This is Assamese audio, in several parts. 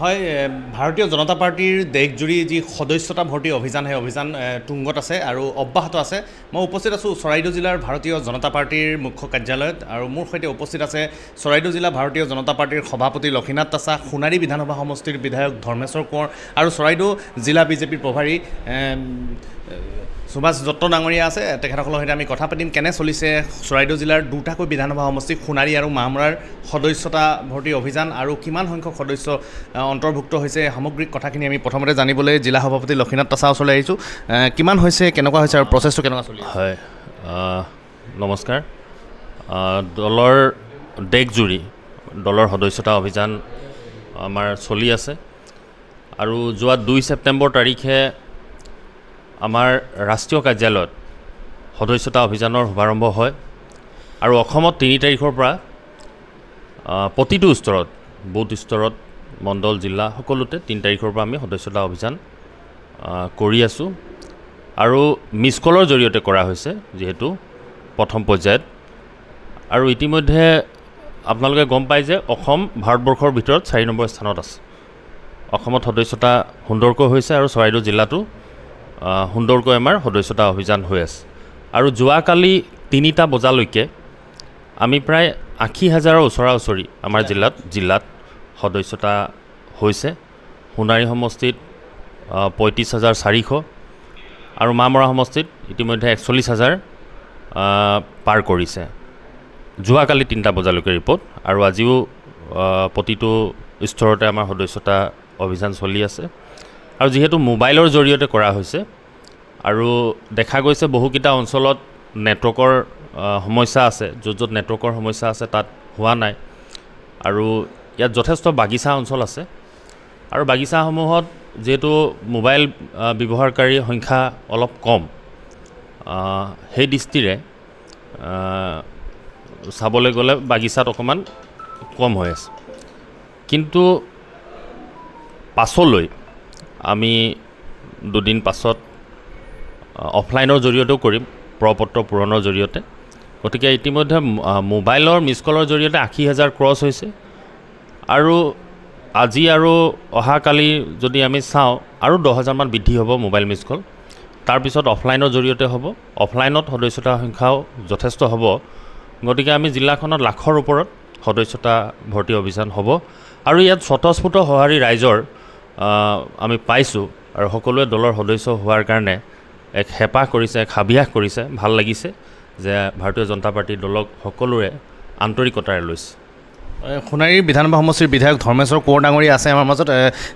হয় ভাৰতীয় জনতা পাৰ্টীৰ দেশজুৰি যি সদস্যতা ভৰ্তি অভিযান সেই অভিযান তুংগত আছে আৰু অব্যাহত আছে মই উপস্থিত আছোঁ চৰাইদেউ জিলাৰ ভাৰতীয় জনতা পাৰ্টীৰ মুখ্য কাৰ্যালয়ত আৰু মোৰ সৈতে উপস্থিত আছে চৰাইদেউ জিলা ভাৰতীয় জনতা পাৰ্টীৰ সভাপতি লক্ষীনাথ তাছা সোণাৰী বিধানসভা সমষ্টিৰ বিধায়ক ধৰ্মেশ্বৰ কোঁৱৰ আৰু চৰাইদেউ জিলা বিজেপিৰ প্ৰভাৰী সুভাষ দত্ত ডাঙৰীয়া আছে তেখেতসকলৰ সৈতে আমি কথা পাতিম কেনে চলিছে চৰাইদেউ জিলাৰ দুটাকৈ বিধানসভা সমষ্টি সোণাৰী আৰু মামৰাৰ সদস্যতা ভৰ্তি অভিযান আৰু কিমান সংখ্যক সদস্য অন্তৰ্ভুক্ত হৈছে সামগ্ৰিক কথাখিনি আমি প্ৰথমতে জানিবলৈ জিলা সভাপতি লক্ষ্মীনাথ তাছাৰ ওচৰলৈ আহিছোঁ কিমান হৈছে কেনেকুৱা হৈছে আৰু প্ৰচেছটো কেনেকুৱা চলি হয় নমস্কাৰ দলৰ দেশজুৰি দলৰ সদস্যতা অভিযান আমাৰ চলি আছে আৰু যোৱা দুই ছেপ্টেম্বৰ তাৰিখে আমাৰ ৰাষ্ট্ৰীয় কাৰ্যালয়ত সদস্যতা অভিযানৰ শুভাৰম্ভ হয় আৰু অসমত তিনি তাৰিখৰ পৰা প্ৰতিটো স্তৰত বুথ স্তৰত মণ্ডল জিলা সকলোতে তিনি তাৰিখৰ পৰা আমি সদস্যতা অভিযান কৰি আছোঁ আৰু মিছ কলৰ জৰিয়তে কৰা হৈছে যিহেতু প্ৰথম পৰ্যায়ত আৰু ইতিমধ্যে আপোনালোকে গম পায় যে অসম ভাৰতবৰ্ষৰ ভিতৰত চাৰি নম্বৰ স্থানত আছে অসমত সদস্যতা সুন্দৰকৈ হৈছে আৰু চৰাইদেউ জিলাটো সুন্দৰকৈ আমাৰ সদস্যতা অভিযান হৈ আছে আৰু যোৱাকালি তিনিটা বজালৈকে আমি প্ৰায় আশী হাজাৰৰ ওচৰা ওচৰি আমাৰ জিলাত জিলাত সদস্যতা হৈছে সোণাৰী সমষ্টিত পঁয়ত্ৰিছ হাজাৰ চাৰিশ আৰু মামৰা সমষ্টিত ইতিমধ্যে একচল্লিছ হাজাৰ পাৰ কৰিছে যোৱাকালি তিনিটা বজালৈকে ৰিপৰ্ট আৰু আজিও প্ৰতিটো স্তৰতে আমাৰ সদস্যতা অভিযান চলি আছে আৰু যিহেতু মোবাইলৰ জৰিয়তে কৰা হৈছে আৰু দেখা গৈছে বহুকেইটা অঞ্চলত নেটৱৰ্কৰ সমস্যা আছে য'ত য'ত নেটৱৰ্কৰ সমস্যা আছে তাত হোৱা নাই আৰু ইয়াত যথেষ্ট বাগিচা অঞ্চল আছে আৰু বাগিচাসমূহত যিহেতু মোবাইল ব্যৱহাৰকাৰীৰ সংখ্যা অলপ কম সেই দৃষ্টিৰে চাবলৈ গ'লে বাগিচাত অকণমান কম হৈ আছে কিন্তু পাছলৈ আমি দুদিন পাছত অফলাইনৰ জৰিয়তেও কৰিম প্ৰপত্ৰ পূৰণৰ জৰিয়তে গতিকে ইতিমধ্যে মোবাইলৰ মিছ কলৰ জৰিয়তে আশী হাজাৰ ক্ৰছ হৈছে আৰু আজি আৰু অহাকালি যদি আমি চাওঁ আৰু দহ হাজাৰমান বৃদ্ধি হ'ব মোবাইল মিছ কল তাৰপিছত অফলাইনৰ জৰিয়তে হ'ব অফলাইনত সদস্যতাৰ সংখ্যাও যথেষ্ট হ'ব গতিকে আমি জিলাখনত লাখৰ ওপৰত সদস্যতা ভৰ্তি অভিযান হ'ব আৰু ইয়াত স্বতঃস্ফূত সঁহাৰি ৰাইজৰ আমি পাইছোঁ আৰু সকলোৱে দলৰ সদস্য হোৱাৰ কাৰণে এক হেঁপাহ কৰিছে এক হাবিয়াস কৰিছে ভাল লাগিছে যে ভাৰতীয় জনতা পাৰ্টীৰ দলক সকলোৰে আন্তৰিকতাৰে লৈছে সোণাৰী বিধানসভা সমষ্টিৰ বিধায়ক ধৰ্মেশ্বৰ কোঁৱৰ ডাঙৰীয়া আছে আমাৰ মাজত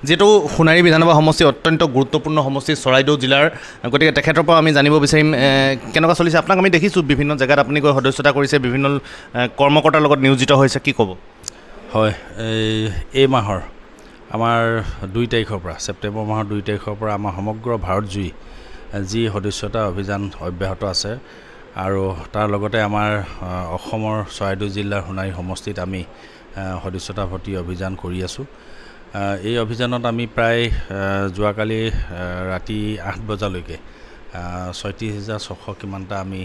যিহেতু সোণাৰী বিধানসভা সমষ্টি অত্যন্ত গুৰুত্বপূৰ্ণ সমষ্টি চৰাইদেউ জিলাৰ গতিকে তেখেতৰ পৰা আমি জানিব বিচাৰিম কেনেকুৱা চলিছে আপোনাক আমি দেখিছোঁ বিভিন্ন জেগাত আপুনি গৈ সদস্যতা কৰিছে বিভিন্ন কৰ্মকৰ্তাৰ লগত নিয়োজিত হৈছে কি ক'ব হয় এই মাহৰ আমাৰ দুই তাৰিখৰ পৰা ছেপ্টেম্বৰ মাহৰ দুই তাৰিখৰ পৰা আমাৰ সমগ্ৰ ভাৰতজুৰি যি সদস্যতা অভিযান অব্যাহত আছে আৰু তাৰ লগতে আমাৰ অসমৰ চৰাইদেউ জিলাৰ সোণাৰী সমষ্টিত আমি সদস্যতা ভৰ্তি অভিযান কৰি আছোঁ এই অভিযানত আমি প্ৰায় যোৱাকালি ৰাতি আঠ বজালৈকে ছয়ত্ৰিছ হাজাৰ ছশ কিমানটা আমি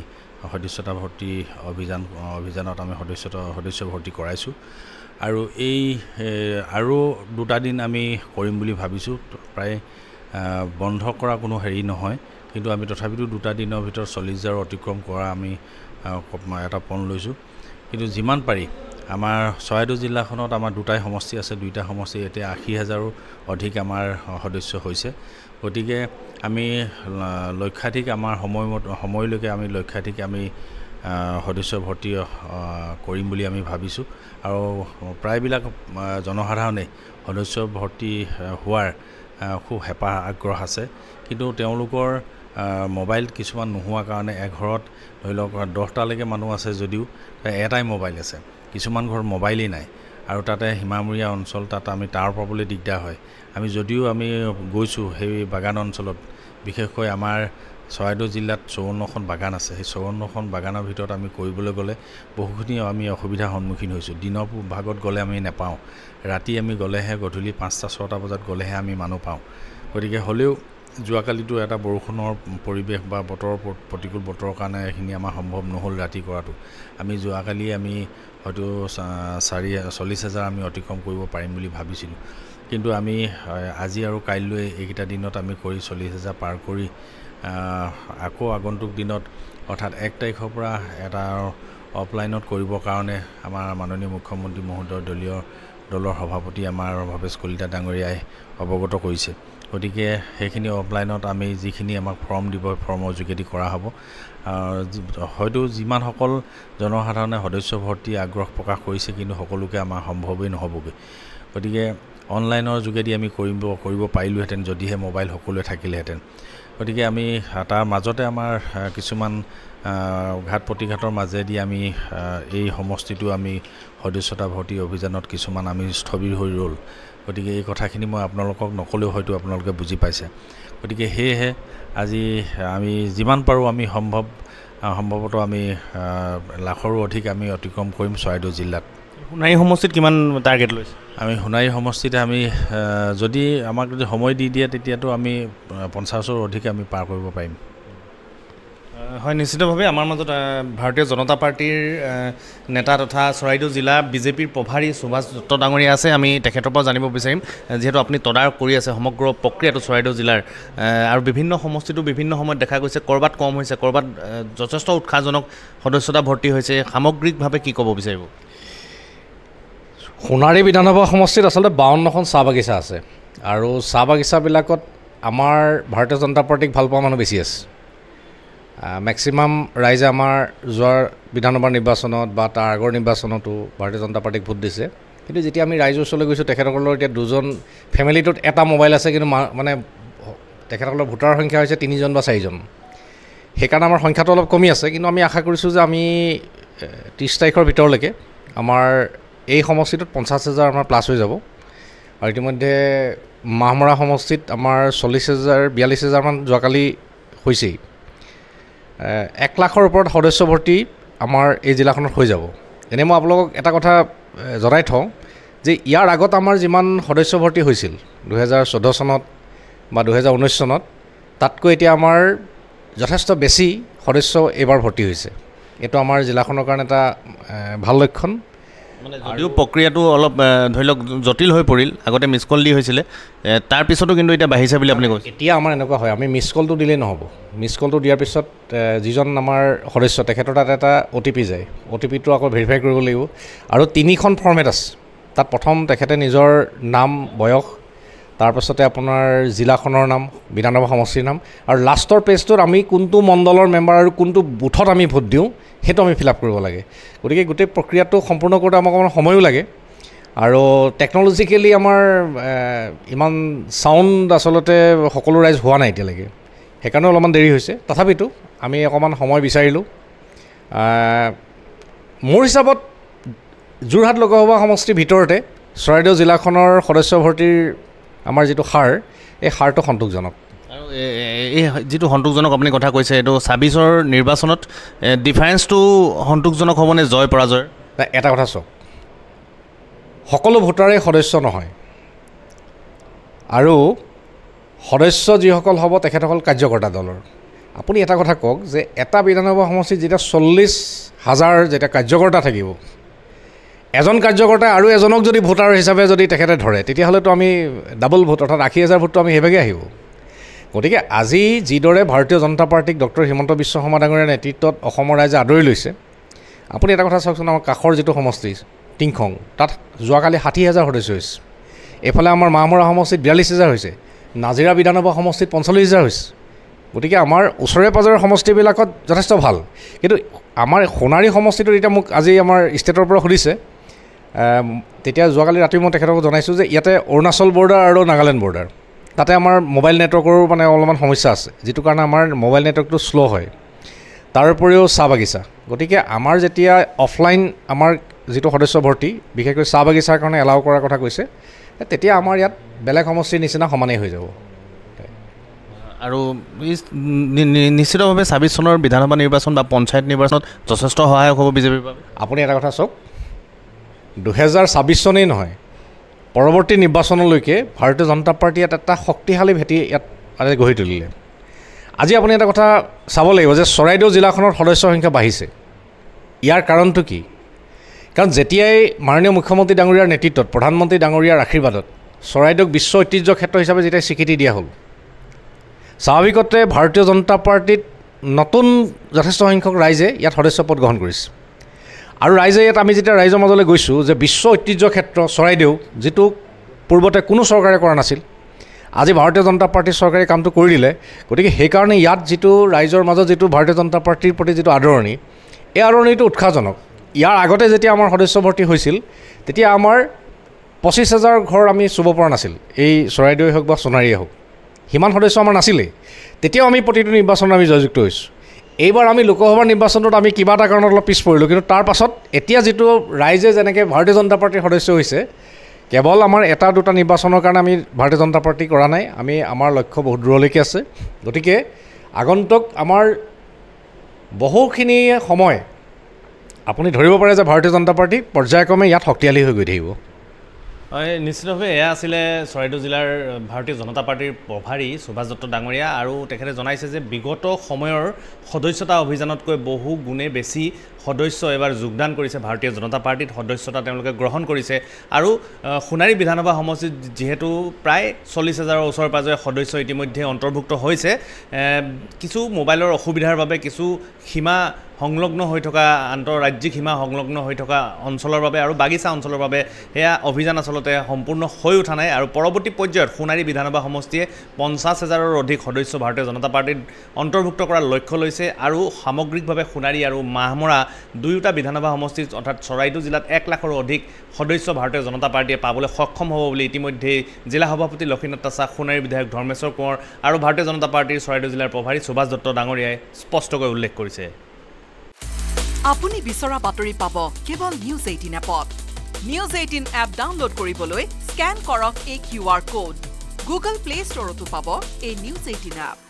সদস্যতা ভৰ্তি অভিযান অভিযানত আমি সদস্যতা সদস্য ভৰ্তি কৰাইছোঁ আৰু এই আৰু দুটা দিন আমি কৰিম বুলি ভাবিছোঁ প্ৰায় বন্ধ কৰা কোনো হেৰি নহয় কিন্তু আমি তথাপিতো দুটা দিনৰ ভিতৰত চল্লিছ হাজাৰ অতিক্ৰম কৰা আমি এটা পণ লৈছোঁ কিন্তু যিমান পাৰি আমাৰ চৰাইদেউ জিলাখনত আমাৰ দুটাই সমষ্টি আছে দুয়োটা সমষ্টি এতিয়া আশী হাজাৰো অধিক আমাৰ সদস্য হৈছে গতিকে আমি লক্ষাধিক আমাৰ সময়মত সময়লৈকে আমি লক্ষাধিক আমি সদস্য ভৰ্তি কৰিম বুলি আমি ভাবিছোঁ আৰু প্ৰায়বিলাক জনসাধাৰণে সদস্য ভৰ্তি হোৱাৰ খুব হেঁপাহ আগ্ৰহ আছে কিন্তু তেওঁলোকৰ মোবাইল কিছুমান নোহোৱাৰ কাৰণে এঘৰত ধৰি লওক দহটালৈকে মানুহ আছে যদিও এটাই মোবাইল আছে কিছুমান ঘৰত মোবাইলেই নাই আৰু তাতে সীমামূৰীয়া অঞ্চল তাত আমি তাঁৰ পাবলৈ দিগদাৰ হয় আমি যদিও আমি গৈছোঁ সেই বাগান অঞ্চলত বিশেষকৈ আমাৰ চৰাইদেউ জিলাত চৌৱন্নখন বাগান আছে সেই চৌৱন্নখন বাগানৰ ভিতৰত আমি কৰিবলৈ গ'লে বহুখিনি আমি অসুবিধাৰ সন্মুখীন হৈছোঁ দিনৰ ভাগত গ'লে আমি নেপাওঁ ৰাতি আমি গ'লেহে গধূলি পাঁচটা ছটা বজাত গ'লেহে আমি মানুহ পাওঁ গতিকে হ'লেও যোৱাকালিতো এটা বৰষুণৰ পৰিৱেশ বা বতৰৰ প্ৰতিকূল বতৰৰ কাৰণে এইখিনি আমাৰ সম্ভৱ নহ'ল ৰাতি কৰাটো আমি যোৱাকালি আমি হয়তো চাৰি চল্লিছ হাজাৰ আমি অতিক্ৰম কৰিব পাৰিম বুলি ভাবিছিলোঁ কিন্তু আমি আজি আৰু কাইলৈ এইকেইটা দিনত আমি কৰি চল্লিছ হাজাৰ পাৰ কৰি আকৌ আগন্তুক দিনত অৰ্থাৎ এক তাৰিখৰ পৰা এটা অফলাইনত কৰিবৰ কাৰণে আমাৰ মাননীয় মুখ্যমন্ত্ৰী মহোদয় দলীয় দলৰ সভাপতি আমাৰ ভৱেশ কলিতা ডাঙৰীয়াই অৱগত কৰিছে গতিকে সেইখিনি অফলাইনত আমি যিখিনি আমাক ফৰ্ম দিব ফৰ্মৰ যোগেদি কৰা হ'ব হয়তো যিমানসকল জনসাধাৰণে সদস্য ভৰ্তি আগ্ৰহ প্ৰকাশ কৰিছে কিন্তু সকলোকে আমাৰ সম্ভৱেই নহ'বগৈ গতিকে অনলাইনৰ যোগেদি আমি কৰিব কৰিব পাৰিলোহেঁতেন যদিহে মোবাইল সকলোৱে থাকিলেহেঁতেন গতিকে আমি তাৰ মাজতে আমাৰ কিছুমান ঘাট প্ৰতিঘাটৰ মাজেদি আমি এই সমষ্টিটো আমি সদস্যতা ভৰ্তি অভিযানত কিছুমান আমি স্থবিৰ হৈ ৰ'ল গতিকে এই কথাখিনি মই আপোনালোকক নক'লেও হয়তো আপোনালোকে বুজি পাইছে গতিকে সেয়েহে আজি আমি যিমান পাৰোঁ আমি সম্ভৱ সম্ভৱতঃ আমি লাখৰো অধিক আমি অতিক্ৰম কৰিম চৰাইদেউ জিলাত সোণাৰী সমষ্টিত কিমান টাৰ্গেট লৈছে আমি সোণাৰী সমষ্টিত আমি যদি আমাক যদি সময় দি দিয়ে তেতিয়াতো আমি পঞ্চাছৰ অধিক আমি পাৰ কৰিব পাৰিম হয় নিশ্চিতভাৱে আমাৰ মাজত ভাৰতীয় জনতা পাৰ্টীৰ নেতা তথা চৰাইদেউ জিলা বিজেপিৰ প্ৰভাৰী সুভাষ দত্ত ডাঙৰীয়া আছে আমি তেখেতৰ পৰা জানিব বিচাৰিম যিহেতু আপুনি তদাৰক কৰি আছে সমগ্ৰ প্ৰক্ৰিয়াটো চৰাইদেউ জিলাৰ আৰু বিভিন্ন সমষ্টিটো বিভিন্ন সময়ত দেখা গৈছে ক'ৰবাত কম হৈছে ক'ৰবাত যথেষ্ট উৎসাহজনক সদস্যতা ভৰ্তি হৈছে সামগ্ৰিকভাৱে কি ক'ব বিচাৰিব সোণাৰী বিধানসভা সমষ্টিত আচলতে বাৱন্নখন চাহ বাগিচা আছে আৰু চাহ বাগিচাবিলাকত আমাৰ ভাৰতীয় জনতা পাৰ্টীক ভাল পোৱা মানুহ বেছি আছে মেক্সিমাম ৰাইজে আমাৰ যোৱাৰ বিধানসভাৰ নিৰ্বাচনত বা তাৰ আগৰ নিৰ্বাচনতো ভাৰতীয় জনতা পাৰ্টীক ভোট দিছে কিন্তু যেতিয়া আমি ৰাইজৰ ওচৰলৈ গৈছোঁ তেখেতসকলৰ এতিয়া দুজন ফেমিলিটোত এটা মোবাইল আছে কিন্তু মানে তেখেতসকলৰ ভোটাৰ সংখ্যা হৈছে তিনিজন বা চাৰিজন সেইকাৰণে আমাৰ সংখ্যাটো অলপ কমি আছে কিন্তু আমি আশা কৰিছোঁ যে আমি ত্ৰিছ তাৰিখৰ ভিতৰলৈকে আমাৰ এই সমষ্টিটোত পঞ্চাছ হাজাৰ আমাৰ প্লাছ হৈ যাব আৰু ইতিমধ্যে মাহমৰা সমষ্টিত আমাৰ চল্লিছ হাজাৰ বিয়াল্লিছ হাজাৰমান যোৱাকালি হৈছেই এক লাখৰ ওপৰত সদস্য ভৰ্তি আমাৰ এই জিলাখনত হৈ যাব এনেই মই আপোনালোকক এটা কথা জনাই থওঁ যে ইয়াৰ আগত আমাৰ যিমান সদস্য ভৰ্তি হৈছিল দুহেজাৰ চৈধ্য চনত বা দুহেজাৰ ঊনৈছ চনত তাতকৈ এতিয়া আমাৰ যথেষ্ট বেছি সদস্য এইবাৰ ভৰ্তি হৈছে এইটো আমাৰ জিলাখনৰ কাৰণে এটা ভাল লক্ষণ যদিও প্ৰক্ৰিয়াটো অলপ ধৰি লওক জটিল হৈ পৰিল আগতে মিছ কল দি হৈছিলে তাৰপিছতো কিন্তু এতিয়া বাঢ়িছে বুলি আপুনি কৈছে এতিয়া আমাৰ এনেকুৱা হয় আমি মিছ কলটো দিলেই নহ'ব মিছ কলটো দিয়াৰ পিছত যিজন আমাৰ সদস্য তেখেতৰ তাত এটা অ' টি পি যায় অ' টি পিটো আকৌ ভেৰিফাই কৰিব লাগিব আৰু তিনিখন ফৰ্মেট আছে তাত প্ৰথম তেখেতে নিজৰ নাম বয়স তাৰপাছতে আপোনাৰ জিলাখনৰ নাম বিধানসভা সমষ্টিৰ নাম আৰু লাষ্টৰ পেজটোত আমি কোনটো মণ্ডলৰ মেম্বাৰ আৰু কোনটো বুথত আমি ভোট দিওঁ সেইটো আমি ফিল আপ কৰিব লাগে গতিকে গোটেই প্ৰক্ৰিয়াটো সম্পূৰ্ণ কৰোঁতে আমাক অকণমান সময়ো লাগে আৰু টেকন'লজিকেলি আমাৰ ইমান চাউণ্ড আচলতে সকলো ৰাইজ হোৱা নাই এতিয়ালৈকে সেইকাৰণেও অলপমান দেৰি হৈছে তথাপিতো আমি অকণমান সময় বিচাৰিলোঁ মোৰ হিচাপত যোৰহাট লোকসভা সমষ্টিৰ ভিতৰতে চৰাইদেউ জিলাখনৰ সদস্য ভৰ্তিৰ আমাৰ যিটো সাৰ এই সাৰটো সন্তোষজনক এই যিটো সন্তোষজনক আপুনি কথা কৈছে এইটো ছাব্বিছৰ নিৰ্বাচনত ডিফাৰেঞ্চটো সন্তোষজনক হ'বনে জয় পৰাজয় এটা কথা চাওক সকলো ভোটাৰেই সদস্য নহয় আৰু সদস্য যিসকল হ'ব তেখেতসকল কাৰ্যকৰ্তা দলৰ আপুনি এটা কথা কওক যে এটা বিধানসভা সমষ্টিত যেতিয়া চল্লিছ হাজাৰ যেতিয়া কাৰ্যকৰ্তা থাকিব এজন কাৰ্যকৰ্তাই আৰু এজনক যদি ভোটাৰ হিচাপে যদি তেখেতে ধৰে তেতিয়াহ'লেতো আমি ডাবল ভোট অৰ্থাৎ আশী হাজাৰ ভোটটো আমি সেইভাগে আহিব গতিকে আজি যিদৰে ভাৰতীয় জনতা পাৰ্টীক ডক্টৰ হিমন্ত বিশ্ব শৰ্মা ডাঙৰীয়া নেতৃত্বত অসমৰ ৰাইজে আদৰি লৈছে আপুনি এটা কথা চাওকচোন আমাৰ কাষৰ যিটো সমষ্টি টিংখং তাত যোৱাকালি ষাঠি হাজাৰ সদস্য হৈছে এইফালে আমাৰ মাহমৰা সমষ্টিত বিয়াল্লিছ হাজাৰ হৈছে নাজিৰা বিধানসভা সমষ্টিত পঞ্চল্লিছ হাজাৰ হৈছে গতিকে আমাৰ ওচৰে পাঁজৰে সমষ্টিবিলাকত যথেষ্ট ভাল কিন্তু আমাৰ সোণাৰী সমষ্টিটোত এতিয়া মোক আজি আমাৰ ষ্টেটৰ পৰা সুধিছে তেতিয়া যোৱাকালি ৰাতি মই তেখেতক জনাইছোঁ যে ইয়াতে অৰুণাচল বৰ্ডাৰ আৰু নাগালেণ্ড বৰ্ডাৰ তাতে আমাৰ মোবাইল নেটৱৰ্কৰো মানে অলপমান সমস্যা আছে যিটো কাৰণে আমাৰ মোবাইল নেটৱৰ্কটো শ্ল' হয় তাৰ উপৰিও চাহ বাগিচা গতিকে আমাৰ যেতিয়া অফলাইন আমাৰ যিটো সদস্য ভৰ্তি বিশেষকৈ চাহ বাগিচাৰ কাৰণে এলাউ কৰাৰ কথা কৈছে তেতিয়া আমাৰ ইয়াত বেলেগ সমষ্টিৰ নিচিনা সমানেই হৈ যাব আৰু নিশ্চিতভাৱে ছাব্বিছ চনৰ বিধানসভা নিৰ্বাচন বা পঞ্চায়ত নিৰ্বাচনত যথেষ্ট সহায়ক হ'ব বিজেপিৰ বাবে আপুনি এটা কথা চাওক দুহেজাৰ ছাব্বিছ চনেই নহয় পৰৱৰ্তী নিৰ্বাচনলৈকে ভাৰতীয় জনতা পাৰ্টীয়ে ইয়াত এটা শক্তিশালী ভেটি ইয়াত তাতে গঢ়ি তুলিলে আজি আপুনি এটা কথা চাব লাগিব যে চৰাইদেউ জিলাখনৰ সদস্যৰ সংখ্যা বাঢ়িছে ইয়াৰ কাৰণটো কি কাৰণ যেতিয়াই মাননীয় মুখ্যমন্ত্ৰী ডাঙৰীয়াৰ নেতৃত্বত প্ৰধানমন্ত্ৰী ডাঙৰীয়াৰ আশীৰ্বাদত চৰাইদেউক বিশ্ব ঐতিহ্য ক্ষেত্ৰ হিচাপে যেতিয়া স্বীকৃতি দিয়া হ'ল স্বাভাৱিকতে ভাৰতীয় জনতা পাৰ্টীত নতুন যথেষ্ট সংখ্যক ৰাইজে ইয়াত সদস্য পদ গ্ৰহণ কৰিছে আৰু ৰাইজে ইয়াত আমি যেতিয়া ৰাইজৰ মাজলৈ গৈছোঁ যে বিশ্ব ঐতিহ্য ক্ষেত্ৰ চৰাইদেউ যিটো পূৰ্বতে কোনো চৰকাৰে কৰা নাছিল আজি ভাৰতীয় জনতা পাৰ্টীৰ চৰকাৰে কামটো কৰি দিলে গতিকে সেইকাৰণে ইয়াত যিটো ৰাইজৰ মাজত যিটো ভাৰতীয় জনতা পাৰ্টীৰ প্ৰতি যিটো আদৰণি এই আদৰণিটো উৎসাহজনক ইয়াৰ আগতে যেতিয়া আমাৰ সদস্য ভৰ্তি হৈছিল তেতিয়া আমাৰ পঁচিছ হাজাৰ ঘৰ আমি চুব পৰা নাছিল এই চৰাইদেউৱে হওক বা সোণাৰীয়ে হওক সিমান সদস্য আমাৰ নাছিলেই তেতিয়াও আমি প্ৰতিটো নিৰ্বাচনত আমি জয়যুক্ত হৈছোঁ এইবাৰ আমি লোকসভাৰ নিৰ্বাচনত আমি কিবা এটা কাৰণত অলপ পিছ পৰিলোঁ কিন্তু তাৰ পাছত এতিয়া যিটো ৰাইজে যেনেকৈ ভাৰতীয় জনতা পাৰ্টীৰ সদস্য হৈছে কেৱল আমাৰ এটা দুটা নিৰ্বাচনৰ কাৰণে আমি ভাৰতীয় জনতা পাৰ্টী কৰা নাই আমি আমাৰ লক্ষ্য বহুত দূৰলৈকে আছে গতিকে আগন্তুক আমাৰ বহুখিনি সময় আপুনি ধৰিব পাৰে যে ভাৰতীয় জনতা পাৰ্টী পৰ্যায়ক্ৰমে ইয়াত শক্তিশালী হৈ গৈ থাকিব হয় নিশ্চিতভাৱে এয়া আছিলে চৰাইদেউ জিলাৰ ভাৰতীয় জনতা পাৰ্টীৰ প্ৰভাৰী সুভাষ দত্ত ডাঙৰীয়া আৰু তেখেতে জনাইছে যে বিগত সময়ৰ সদস্যতা অভিযানতকৈ বহু গুণে বেছি সদস্য এবাৰ যোগদান কৰিছে ভাৰতীয় জনতা পাৰ্টিত সদস্যতা তেওঁলোকে গ্ৰহণ কৰিছে আৰু সোণাৰী বিধানসভা সমষ্টিত যিহেতু প্ৰায় চল্লিছ হাজাৰৰ ওচৰে পাঁজৰে সদস্য ইতিমধ্যে অন্তৰ্ভুক্ত হৈছে কিছু মোবাইলৰ অসুবিধাৰ বাবে কিছু সীমা সংলগ্ন হৈ থকা আন্তঃৰাজ্যিক সীমা সংলগ্ন হৈ থকা অঞ্চলৰ বাবে আৰু বাগিচা অঞ্চলৰ বাবে সেয়া অভিযান আচলতে সম্পূৰ্ণ হৈ উঠা নাই আৰু পৰৱৰ্তী পৰ্যায়ত সোণাৰী বিধানসভা সমষ্টিয়ে পঞ্চাছ হাজাৰৰ অধিক সদস্য ভাৰতীয় জনতা পাৰ্টিত অন্তৰ্ভুক্ত কৰাৰ লক্ষ্য লৈছে আৰু সামগ্ৰিকভাৱে সোণাৰী আৰু মাহমৰা দুয়োটা বিধানসভা সমষ্টি অৰ্থাৎ চৰাইদেউ জিলাত এক লাখৰো অধিক সদস্য ভাৰতীয় জনতা পাৰ্টীয়ে পাবলৈ সক্ষম হ'ব বুলি ইতিমধ্যেই জিলা সভাপতি লক্ষীনাথ তাছা সোণাৰী বিধায়ক ধৰ্মেশ্বৰ কোঁৱৰ আৰু ভাৰতীয় জনতা পাৰ্টীৰ চৰাইদেউ জিলাৰ প্ৰভাৰী সুভাষ দত্ত ডাঙৰীয়াই স্পষ্টকৈ উল্লেখ কৰিছে আপুনি বিচৰা বাতৰি পাব কেৱল নিউজ এইটিন এপত নিউজ এইটিন এপ ডাউনলোড কৰিবলৈ স্কেন কৰক এই Q R code Google play ষ্টৰতো পাব এই নিউজ এইটিন এপ